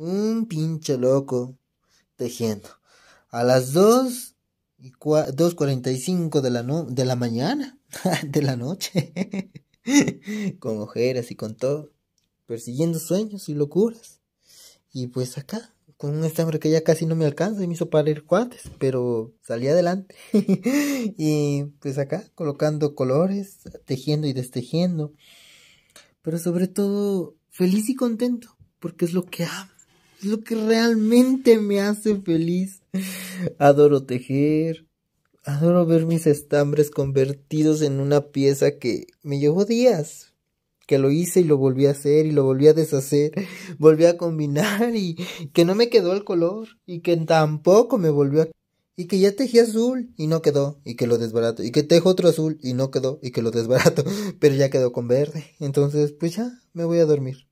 un pinche loco tejiendo. A las 2 y 2.45 de la, de la mañana, de la noche, con ojeras y con todo, persiguiendo sueños y locuras. Y pues acá, con un estambre que ya casi no me alcanza y me hizo parir cuates, pero salí adelante. y pues acá, colocando colores, tejiendo y destejiendo. Pero sobre todo, feliz y contento, porque es lo que amo es lo que realmente me hace feliz. Adoro tejer, adoro ver mis estambres convertidos en una pieza que me llevó días, que lo hice y lo volví a hacer y lo volví a deshacer, volví a combinar y que no me quedó el color y que tampoco me volvió a... y que ya tejí azul y no quedó y que lo desbarato y que tejo otro azul y no quedó y que lo desbarato, pero ya quedó con verde. Entonces, pues ya me voy a dormir.